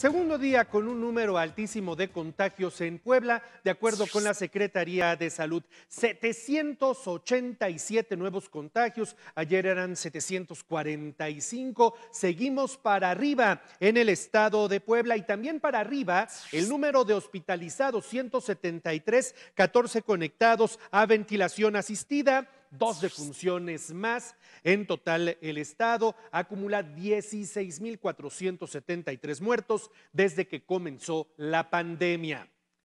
Segundo día con un número altísimo de contagios en Puebla, de acuerdo con la Secretaría de Salud. 787 nuevos contagios, ayer eran 745. Seguimos para arriba en el estado de Puebla y también para arriba el número de hospitalizados, 173, 14 conectados a ventilación asistida dos defunciones más. En total, el Estado acumula 16.473 muertos desde que comenzó la pandemia.